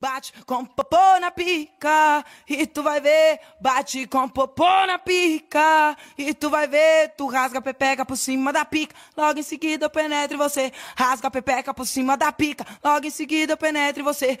Bate com popô na pica e tu vai ver. Bate com popô na pica e tu vai ver. Tu rasga a pepeca por cima da pica. Logo em seguida eu penetro em você. Rasga a pepeca por cima da pica. Logo em seguida eu penetro em você.